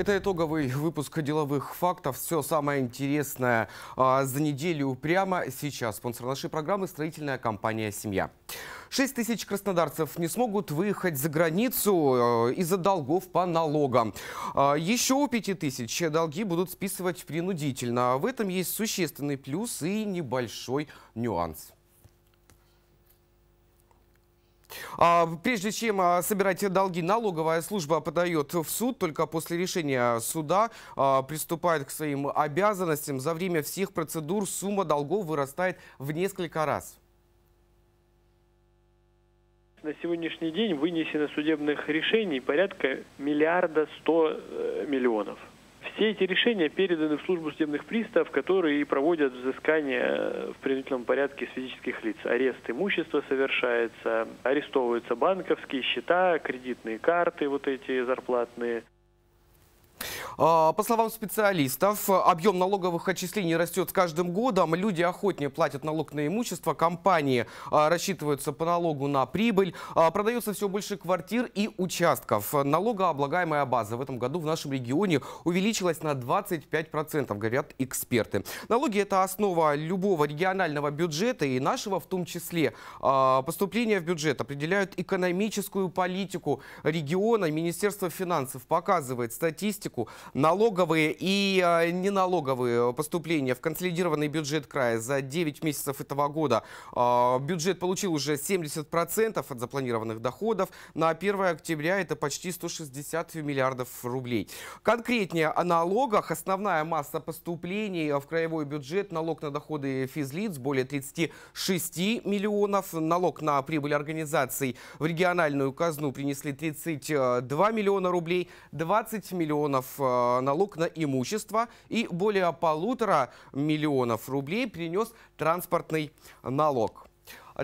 Это итоговый выпуск деловых фактов. Все самое интересное а, за неделю прямо сейчас. Спонсор нашей программы – строительная компания «Семья». 6 тысяч краснодарцев не смогут выехать за границу а, из-за долгов по налогам. А, еще у 5 тысяч долги будут списывать принудительно. В этом есть существенный плюс и небольшой нюанс. А, прежде чем а, собирать долги, налоговая служба подает в суд. Только после решения суда а, приступает к своим обязанностям. За время всех процедур сумма долгов вырастает в несколько раз. На сегодняшний день вынесено судебных решений порядка миллиарда сто э, миллионов. Все эти решения переданы в службу судебных приставов, которые и проводят взыскание в принудительном порядке с физических лиц. Арест имущества совершается, арестовываются банковские счета, кредитные карты, вот эти зарплатные. А, по словам специалистов, объем налоговых отчислений растет с каждым годом, люди охотнее платят налог на имущество, компании а, рассчитываются по налогу на прибыль, а, продается все больше квартир и участков. Налогооблагаемая база в этом году в нашем регионе увеличилась на 25%, говорят эксперты. Налоги – это основа любого регионального бюджета и нашего в том числе. Поступления в бюджет определяют экономическую политику региона. Министерство финансов показывает статистику, налогу, налоговые и а, неналоговые поступления в консолидированный бюджет края за 9 месяцев этого года. А, бюджет получил уже 70% от запланированных доходов. На 1 октября это почти 160 миллиардов рублей. Конкретнее о налогах. Основная масса поступлений в краевой бюджет, налог на доходы физлиц более 36 миллионов, налог на прибыль организаций в региональную казну принесли 32 миллиона рублей, 20 миллионов миллионов э, налог на имущество и более полутора миллионов рублей принес транспортный налог.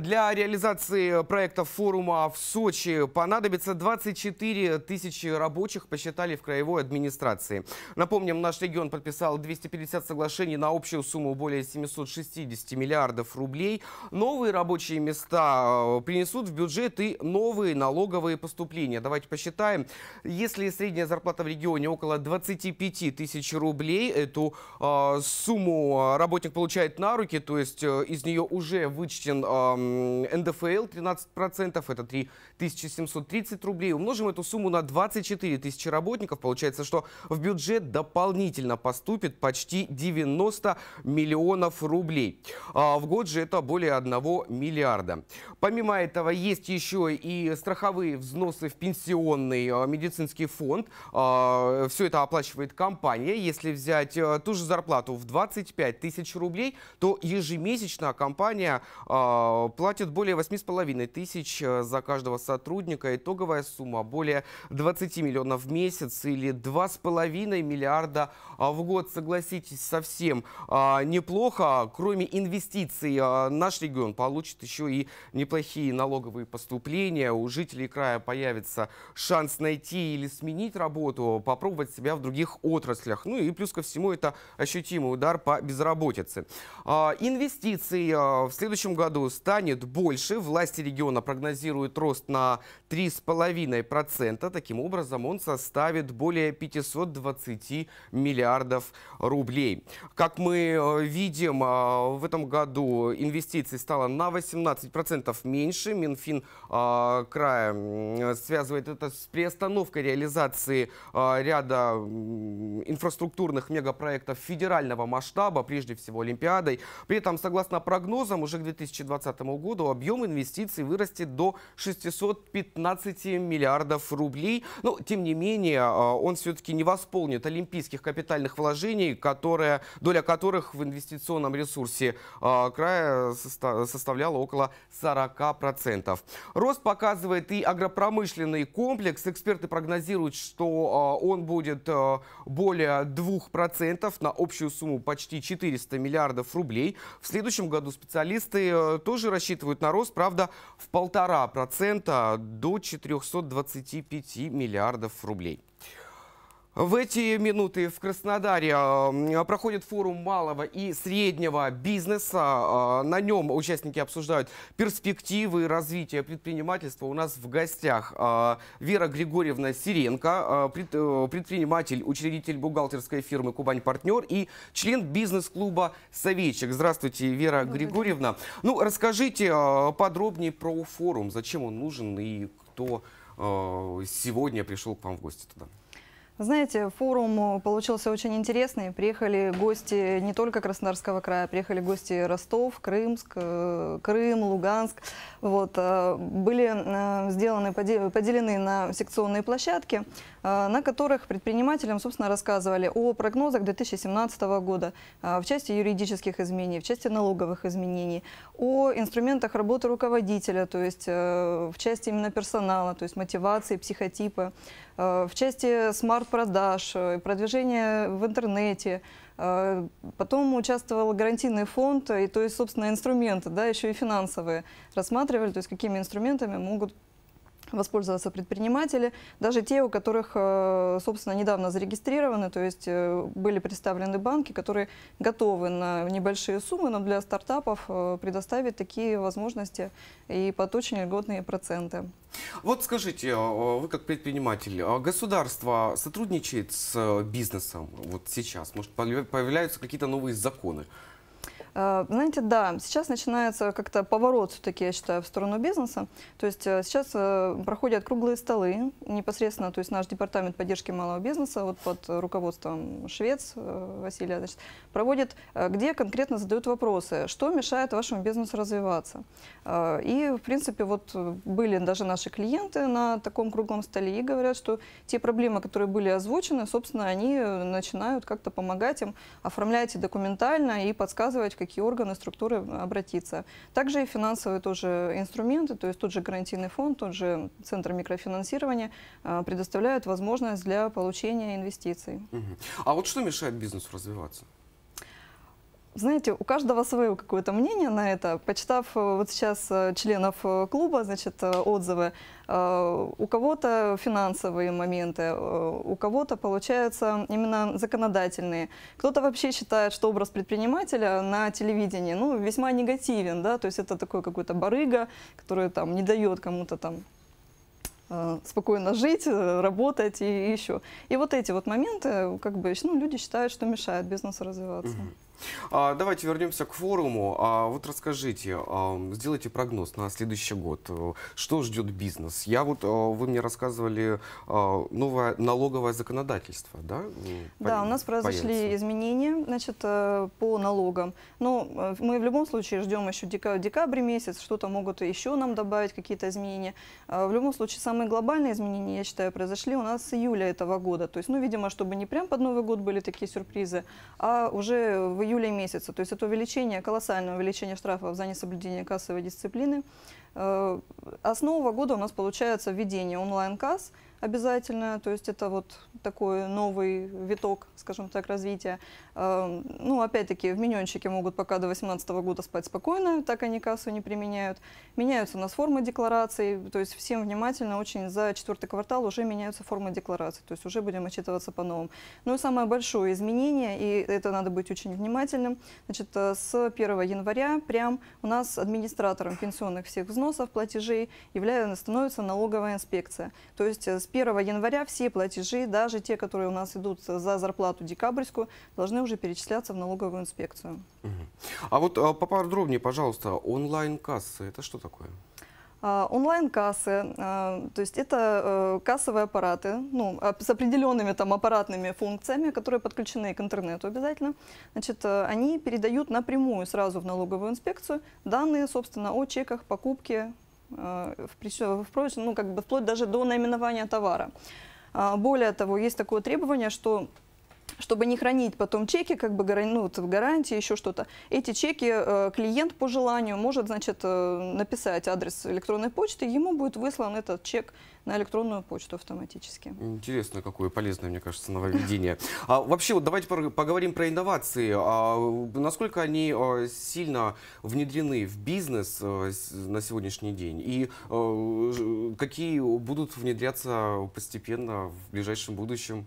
Для реализации проектов форума в Сочи понадобится 24 тысячи рабочих, посчитали в краевой администрации. Напомним, наш регион подписал 250 соглашений на общую сумму более 760 миллиардов рублей. Новые рабочие места э, принесут в бюджет и новые налоговые поступления. Давайте посчитаем. Если средняя зарплата в регионе около 25 тысяч рублей, эту э, сумму э, работник получает на руки, то есть э, из нее уже вычтен э, НДФЛ 13%, это 3730 рублей. Умножим эту сумму на 24 тысячи работников. Получается, что в бюджет дополнительно поступит почти 90 миллионов рублей. А в год же это более 1 миллиарда. Помимо этого, есть еще и страховые взносы в пенсионный а, медицинский фонд. А, все это оплачивает компания. Если взять а, ту же зарплату в 25 тысяч рублей, то ежемесячно компания а, Платят более 8,5 тысяч э, за каждого сотрудника. Итоговая сумма более 20 миллионов в месяц или 2,5 миллиарда в год. Согласитесь, совсем а, неплохо. Кроме инвестиций, а, наш регион получит еще и неплохие налоговые поступления. У жителей края появится шанс найти или сменить работу, попробовать себя в других отраслях. Ну и плюс ко всему это ощутимый удар по безработице. А, инвестиции в следующем году стали станет больше. Власти региона прогнозируют рост на 3,5%. Таким образом, он составит более 520 миллиардов рублей. Как мы э, видим, э, в этом году инвестиций стало на 18% меньше. Минфин э, края связывает это с приостановкой реализации ряда инфраструктурных мегапроектов федерального масштаба, прежде всего Олимпиадой. При этом, согласно прогнозам, уже к 2020 году объем инвестиций вырастет до 615 миллиардов рублей. Но, тем не менее, а, он все-таки не восполнит олимпийских капитальных вложений, которые, доля которых в инвестиционном ресурсе а, края составляла около 40%. Рост показывает и агропромышленный комплекс. Эксперты прогнозируют, что а, он будет более 2% на общую сумму почти 400 миллиардов рублей. В следующем году специалисты тоже рассчитывают на рост, правда, в полтора процента до 425 миллиардов рублей. В эти минуты в Краснодаре а, проходит форум малого и среднего бизнеса. А, на нем участники обсуждают перспективы развития предпринимательства. У нас в гостях а, Вера Григорьевна Сиренко, э, предприниматель, учредитель бухгалтерской фирмы «Кубань Партнер» и член бизнес-клуба «Советчик». Здравствуйте, Вера Григорьевна. Ну, расскажите подробнее про форум, зачем он нужен и кто сегодня пришел к вам в гости туда. Знаете, форум э, получился очень интересный. Приехали гости не только Краснодарского края, приехали гости Ростов, Крымск, э, Крым, Луганск. Вот. Э, были сделаны, поделены на секционные площадки, на которых предпринимателям, собственно, рассказывали о прогнозах 2017 года в части юридических изменений, в части налоговых изменений, о инструментах работы руководителя, то есть в части именно персонала, то есть мотивации, психотипа. Э, в части смарт-продаж, э, продвижения в интернете. Э, потом участвовал гарантийный фонд, и то есть, собственно, инструменты, да, еще и финансовые рассматривали, то есть какими инструментами могут воспользоваться предприниматели, даже те, у которых, э, собственно, недавно зарегистрированы, то есть э, были представлены банки, которые готовы на небольшие суммы, но для стартапов э, предоставить такие возможности и под очень льготные проценты. Вот скажите, а, а, вы как предприниматель, а государство сотрудничает с бизнесом вот сейчас? Может, появляются какие-то новые законы? Э, знаете, да, сейчас начинается как-то поворот все-таки, я считаю, в сторону бизнеса. То есть э, сейчас э, проходят круглые столы непосредственно, то есть наш департамент поддержки малого бизнеса вот под руководством Швец Василия значит, проводит, где конкретно задают вопросы, что мешает вашему бизнесу развиваться. И, в принципе, вот были даже наши клиенты на таком круглом столе и говорят, что те проблемы, которые были озвучены, собственно, они начинают как-то помогать им оформлять документально и подсказывать, какие органы, структуры обратиться. Также и финансовые тоже инструменты, то есть тот же гарантийный фонд, тот же Центр микрофинансирования а, предоставляют возможность для получения инвестиций. А вот что мешает бизнесу развиваться? знаете, у каждого свое какое-то мнение на это. Почитав э, вот сейчас э, членов э, клуба, значит, отзывы, у кого-то финансовые моменты, у кого-то получаются именно законодательные. Кто-то вообще считает, что образ предпринимателя на телевидении, ну, весьма негативен, да, то есть это такой какой-то барыга, который там не дает кому-то там спокойно жить, работать и еще. И вот эти вот моменты, как бы, ну, люди считают, что мешают бизнесу развиваться. Угу. А, давайте вернемся к форуму. А, вот расскажите, а, сделайте прогноз на следующий год. Что ждет бизнес? Я вот, вы мне рассказывали новое налоговое законодательство, да? Да, у нас произошли появится. изменения значит, э, по налогам. Но ну, э, мы в любом случае ждем еще декабрь месяц, что-то могут еще нам добавить, какие-то изменения. Э, в любом случае, самые глобальные изменения, я считаю, произошли у нас с июля этого года. То есть, ну, видимо, чтобы не прям под Новый год были такие сюрпризы, а уже в июля месяца. То есть это увеличение, колоссальное увеличение штрафов за несоблюдение кассовой дисциплины. Основа э, а года у нас получается введение онлайн-касс, обязательно, то есть это вот такой новый виток, скажем так, развития. Эм, ну, опять-таки, в миньончике могут пока до 2018 года спать спокойно, так они кассу не применяют. Меняются у нас формы деклараций, то есть всем внимательно, очень за четвертый квартал уже меняются формы деклараций, то есть уже будем отчитываться по-новому. Ну и самое большое изменение, и это надо быть очень внимательным, значит, э, с 1 января прям у нас администратором пенсионных всех взносов, платежей является, становится налоговая инспекция. То есть с э, с 1 января все платежи, даже те, которые у нас идут за зарплату декабрьскую, должны уже перечисляться в налоговую инспекцию. А вот а, поподробнее, пожалуйста, онлайн-кассы – это что такое? А, онлайн-кассы, а, то есть это э, кассовые аппараты ну, с определенными там аппаратными функциями, которые подключены к интернету обязательно. Значит, э, они передают напрямую сразу в налоговую инспекцию данные, собственно, о чеках, покупке Э, впрочем, ну, как бы вплоть даже до наименования товара. А, более того, есть такое требование, что чтобы не хранить потом чеки, как бы ну, гарантии, еще что-то. Эти чеки э, клиент по желанию может, значит, э, написать адрес электронной почты, ему будет выслан этот чек на электронную почту автоматически. Интересно, какое полезное, мне кажется, нововведение. А, вообще, вот давайте поговорим про инновации. А, насколько они а, сильно внедрены в бизнес а, на сегодняшний день? И а, какие будут внедряться постепенно в ближайшем будущем?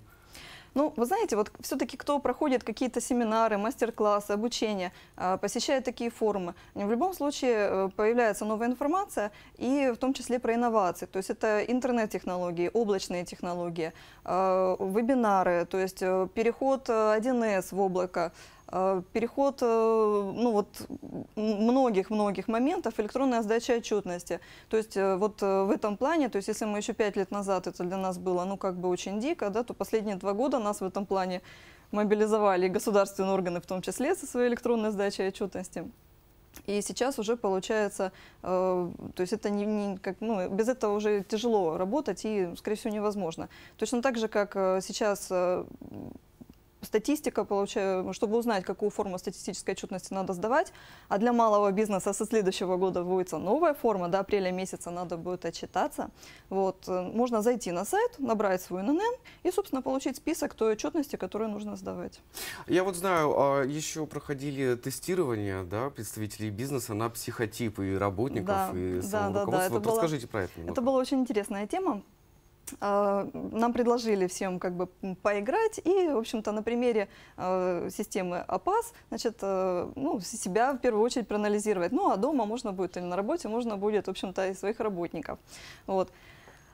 Ну, вы знаете, вот все-таки кто проходит какие-то семинары, мастер-классы, обучение, а, посещает такие форумы, э, в любом случае э, появляется новая информация, и в том числе про инновации. То есть это интернет-технологии, облачные технологии, а, вебинары, то есть э, переход 1С в облако, Э, переход э, ну вот, многих-многих моментов, электронная сдача отчетности. То есть э, вот в этом плане, то есть если мы еще пять лет назад это для нас было ну как бы очень дико, да, то последние два года нас в этом плане мобилизовали государственные органы в том числе со своей электронной сдачей отчетности. И сейчас уже получается, э, то есть это не, не как, ну, без этого уже тяжело работать и, скорее всего, невозможно. Точно так же, как сейчас статистика, получаю, чтобы узнать, какую форму статистической отчетности надо сдавать. А для малого бизнеса со следующего года вводится новая форма, до апреля месяца надо будет отчитаться. Вот. Э, можно зайти на сайт, набрать свой ННН и, собственно, получить список той отчетности, которую нужно сдавать. Я вот знаю, а, еще проходили тестирование да, представителей бизнеса на психотипы работников, да, и самого да, да, да. Это вот было, про это. Немного. Это была очень интересная тема. А, нам предложили всем как бы поиграть, и, в общем-то, на примере а, системы АПАС, значит, а, ну, себя в первую очередь проанализировать. Ну, а дома можно будет или на работе можно будет, в общем-то, и своих работников. Вот.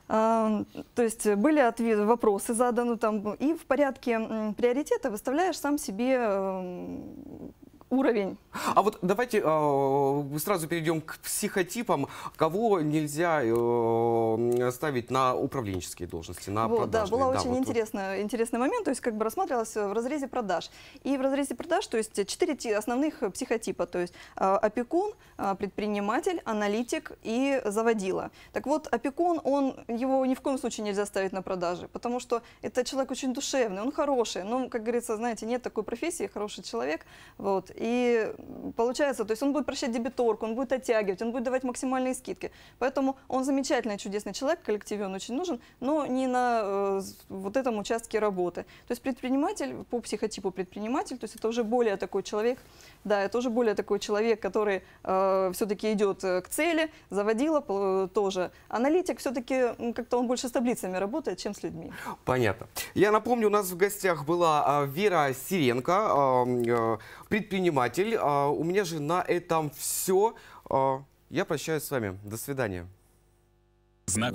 То есть были ответ, вопросы заданы там, и в порядке приоритета выставляешь сам себе уровень. А вот давайте э, сразу перейдем к психотипам. Кого нельзя э, ставить на управленческие должности, на вот, Да, была да, очень вот, интересная, вот. интересный момент, то есть как бы рассматривалась э, в разрезе продаж. И в разрезе продаж, то есть четыре основных э, психотипа, то есть э, опекун, э, предприниматель, аналитик и заводила. Так вот, опекун, он, его ни в коем случае нельзя ставить на продажи, потому что это человек очень душевный, он хороший, но, ну, как говорится, знаете, нет такой профессии, хороший человек, вот, и получается, то есть он будет прощать дебиторку, он будет оттягивать, он будет давать максимальные скидки. Поэтому он замечательный, чудесный человек, в коллективе он очень нужен, но не на э, вот этом участке работы. То есть предприниматель, по психотипу предприниматель, то есть это уже более такой человек, да, это уже более такой человек, который э, все-таки идет э, к цели, заводила э, тоже. Аналитик все-таки как-то он больше с таблицами работает, чем с людьми. Понятно. Я напомню, у нас в гостях была а, Вера Сиренко, а, э, предприниматель. А, у меня же на этом все. А, я прощаюсь с вами. До свидания. Знаком